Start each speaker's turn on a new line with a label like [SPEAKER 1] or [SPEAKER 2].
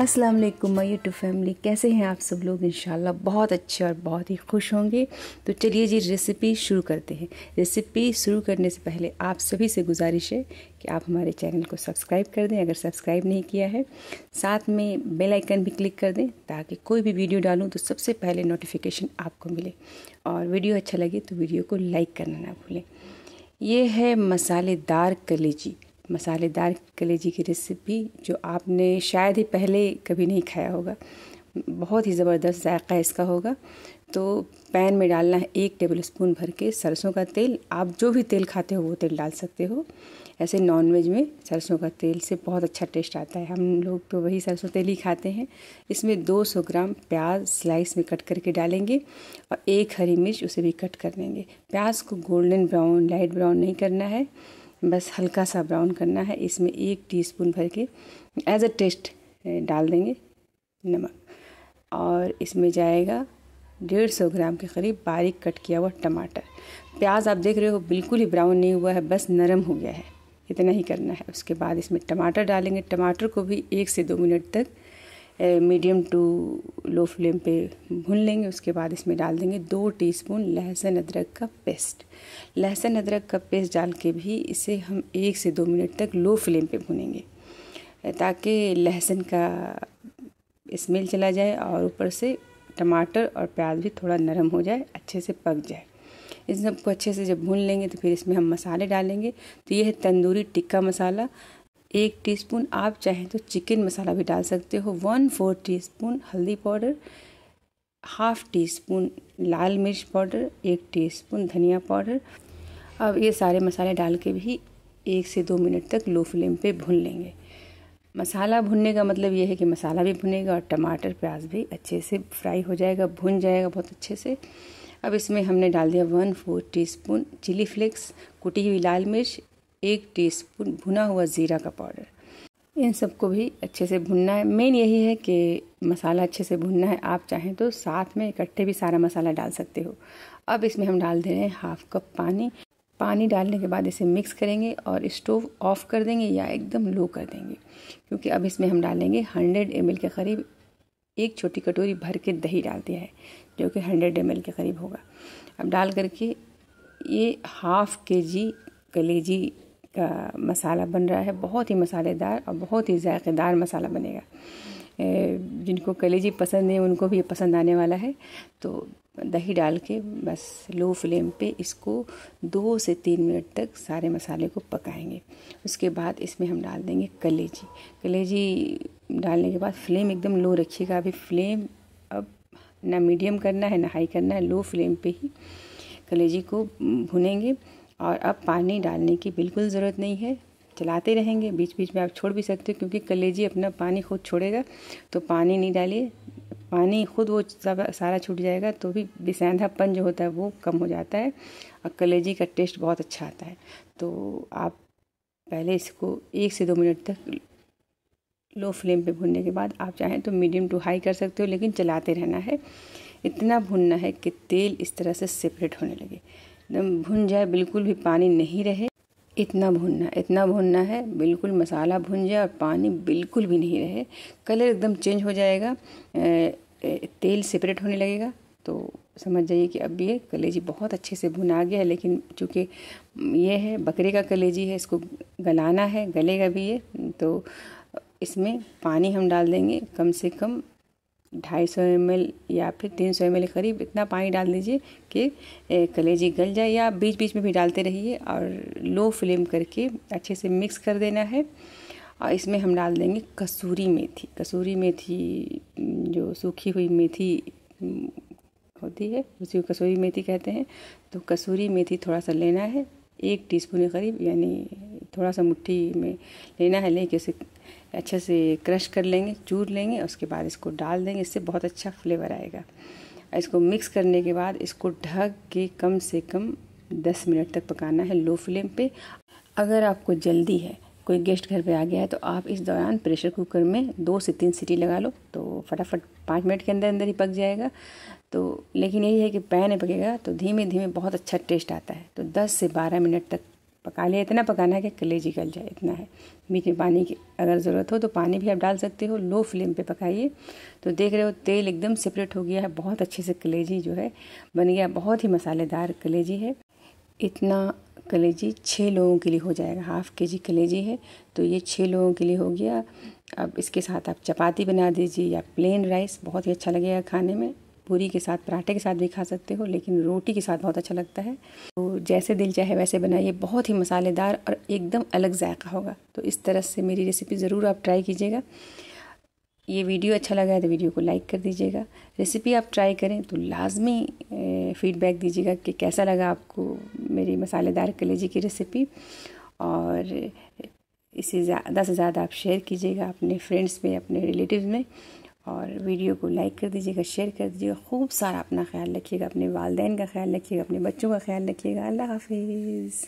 [SPEAKER 1] अस्सलाम वालेकुम my YouTube family कैसे हैं आप सब लोग इंशाल्लाह बहुत अच्छे और बहुत ही खुश होंगे तो चलिए जी रेसिपी शुरू करते हैं रेसिपी शुरू करने से पहले आप सभी से गुजारिश है कि आप हमारे चैनल को सब्सक्राइब कर दें अगर सब्सक्राइब नहीं किया है साथ में बेल आइकन भी क्लिक कर दें ताकि कोई भी वीडियो डालूँ तो सबसे पहले नोटिफिकेशन आपको मिले और वीडियो अच्छा लगे तो वीडियो को लाइक करना ना भूलें यह है मसालेदार कलेजी मसालेदार कलेजी की रेसिपी जो आपने शायद ही पहले कभी नहीं खाया होगा बहुत ही ज़बरदस्त जायका इसका होगा तो पैन में डालना है एक टेबल स्पून भर के सरसों का तेल आप जो भी तेल खाते हो वो तेल डाल सकते हो ऐसे नॉनवेज में सरसों का तेल से बहुत अच्छा टेस्ट आता है हम लोग तो वही सरसों तेल ही खाते हैं इसमें 200 ग्राम प्याज स्लाइस में कट करके डालेंगे और एक हरी मिर्च उसे भी कट कर देंगे प्याज को गोल्डन ब्राउन लाइट ब्राउन नहीं करना है बस हल्का सा ब्राउन करना है इसमें एक टीस्पून भर के एज अ टेस्ट डाल देंगे नमक और इसमें जाएगा डेढ़ सौ ग्राम के करीब बारीक कट किया हुआ टमाटर प्याज आप देख रहे हो बिल्कुल ही ब्राउन नहीं हुआ है बस नरम हो गया है इतना ही करना है उसके बाद इसमें टमाटर डालेंगे टमाटर को भी एक से दो मिनट तक मीडियम टू लो फ्लेम पे भून लेंगे उसके बाद इसमें डाल देंगे दो टीस्पून लहसुन अदरक का पेस्ट लहसुन अदरक का पेस्ट डाल के भी इसे हम एक से दो मिनट तक लो फ्लेम पे भूनेंगे ताकि लहसुन का स्मेल चला जाए और ऊपर से टमाटर और प्याज भी थोड़ा नरम हो जाए अच्छे से पक जाए इन सबको अच्छे से जब भून लेंगे तो फिर इसमें हम मसाले डालेंगे तो ये है तंदूरी टिक्का मसाला एक टीस्पून आप चाहें तो चिकन मसाला भी डाल सकते हो वन फोर टीस्पून हल्दी पाउडर हाफ टी स्पून लाल मिर्च पाउडर एक टीस्पून धनिया पाउडर अब ये सारे मसाले डाल के भी एक से दो मिनट तक लो फ्लेम पे भून लेंगे मसाला भुनने का मतलब ये है कि मसाला भी भुनेगा और टमाटर प्याज भी अच्छे से फ्राई हो जाएगा भुन जाएगा बहुत अच्छे से अब इसमें हमने डाल दिया one four teaspoon chilli flakes कुटी हुई लाल मिर्च एक टीस्पून भुना हुआ ज़ीरा का पाउडर इन सबको भी अच्छे से भुनना है मेन यही है कि मसाला अच्छे से भुनना है आप चाहें तो साथ में इकट्ठे भी सारा मसाला डाल सकते हो अब इसमें हम डाल दे रहे हैं हाफ कप पानी पानी डालने के बाद इसे मिक्स करेंगे और स्टोव ऑफ कर देंगे या एकदम लो कर देंगे क्योंकि अब इसमें हम डालेंगे हंड्रेड एम के करीब एक छोटी कटोरी भर के दही डाल दिया है जो कि हंड्रेड एम के करीब होगा अब डाल करके ये हाफ के जी कलेजी का मसाला बन रहा है बहुत ही मसालेदार और बहुत ही जायकेदार मसाला बनेगा जिनको कलेजी पसंद है उनको भी ये पसंद आने वाला है तो दही डाल के बस लो फ्लेम पे इसको दो से तीन मिनट तक सारे मसाले को पकाएंगे उसके बाद इसमें हम डाल देंगे कलेजी कलेजी डालने के बाद फ्लेम एकदम लो रखिएगा अभी फ्लेम अब ना मीडियम करना है ना हाई करना है लो फ्लेम पे ही कलेजी को भुनेंगे और अब पानी डालने की बिल्कुल ज़रूरत नहीं है चलाते रहेंगे बीच बीच में आप छोड़ भी सकते हो क्योंकि कलेजी अपना पानी खुद छोड़ेगा तो पानी नहीं डालिए पानी खुद वो सब सारा छूट जाएगा तो भी बिसेंधापन जो होता है वो कम हो जाता है और कलेजी का टेस्ट बहुत अच्छा आता है तो आप पहले इसको एक से दो मिनट तक लो फ्लेम पे भूनने के बाद आप चाहें तो मीडियम टू हाई कर सकते हो लेकिन चलाते रहना है इतना भूनना है कि तेल इस तरह से सेपरेट होने लगे एकदम भुन जाए बिल्कुल भी पानी नहीं रहे इतना भुनना इतना भूनना है बिल्कुल मसाला भुन जाए और पानी बिल्कुल भी नहीं रहे कलर एकदम चेंज हो जाएगा तेल सेपरेट होने लगेगा तो समझ जाइए कि अब ये कलेजी बहुत अच्छे से भुना गया है लेकिन चूँकि ये है बकरे का कलेजी है इसको गलाना है गलेगा भी ये तो इसमें पानी हम डाल देंगे कम से कम ढाई सौ एम या फिर तीन सौ एम के करीब इतना पानी डाल दीजिए कि कलेजी गल जाए या बीच बीच में भी डालते रहिए और लो फ्लेम करके अच्छे से मिक्स कर देना है और इसमें हम डाल देंगे कसूरी मेथी कसूरी मेथी जो सूखी हुई मेथी होती है उसी को कसूरी मेथी कहते हैं तो कसूरी मेथी थोड़ा सा लेना है एक टीस्पून के करीब यानी थोड़ा सा मुट्ठी में लेना है लेके उसे अच्छे से क्रश कर लेंगे चूर लेंगे उसके बाद इसको डाल देंगे इससे बहुत अच्छा फ्लेवर आएगा इसको मिक्स करने के बाद इसको ढक के कम से कम दस मिनट तक पकाना है लो फ्लेम पे अगर आपको जल्दी है कोई गेस्ट घर पे आ गया है तो आप इस दौरान प्रेशर कुकर में दो से तीन सीटी लगा लो तो फटाफट पाँच मिनट के अंदर अंदर ही पक जाएगा तो लेकिन यही है कि पैन पकेगा तो धीमे धीमे बहुत अच्छा टेस्ट आता है तो दस से बारह मिनट तक पका लिया इतना पकाना है कि कलेजी गल जाए इतना है बीच में पानी की अगर ज़रूरत हो तो पानी भी आप डाल सकते हो लो फ्लेम पे पकाइए तो देख रहे हो तेल एकदम सेपरेट हो गया है बहुत अच्छे से कलेजी जो है बन गया बहुत ही मसालेदार कलेजी है इतना कलेजी छः लोगों के लिए हो जाएगा हाफ़ के जी कलेजी है तो ये छः लोगों के लिए हो गया अब इसके साथ आप चपाती बना दीजिए या प्लेन राइस बहुत ही अच्छा लगेगा खाने में पूरी के साथ पराठे के साथ भी खा सकते हो लेकिन रोटी के साथ बहुत अच्छा लगता है तो जैसे दिल चाहे वैसे बनाइए बहुत ही मसालेदार और एकदम अलग जायका होगा तो इस तरह से मेरी रेसिपी ज़रूर आप ट्राई कीजिएगा ये वीडियो अच्छा लगा है तो वीडियो को लाइक कर दीजिएगा रेसिपी आप ट्राई करें तो लाजमी फीडबैक दीजिएगा कि कैसा लगा आपको मेरी मसालेदार कलेजी की रेसिपी और इसे ज़्यादा से ज़्यादा आप शेयर कीजिएगा अपने फ्रेंड्स में अपने रिलेटिव में और वीडियो को लाइक कर दीजिएगा शेयर कर दीजिएगा खूब सारा अपना ख्याल रखिएगा अपने वालदेन का ख्याल रखिएगा अपने बच्चों का ख्याल रखिएगा अल्लाह हाफिज़